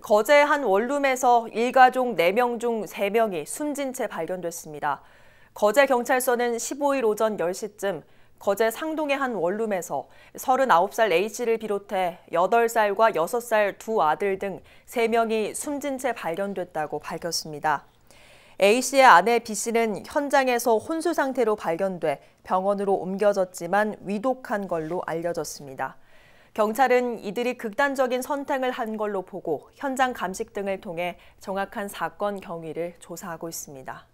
거제 한 원룸에서 일가족 4명 중 3명이 숨진 채 발견됐습니다. 거제 경찰서는 15일 오전 10시쯤 거제 상동의 한 원룸에서 39살 A씨를 비롯해 8살과 6살 두 아들 등 3명이 숨진 채 발견됐다고 밝혔습니다. A씨의 아내 B씨는 현장에서 혼수 상태로 발견돼 병원으로 옮겨졌지만 위독한 걸로 알려졌습니다. 경찰은 이들이 극단적인 선택을 한 걸로 보고 현장 감식 등을 통해 정확한 사건 경위를 조사하고 있습니다.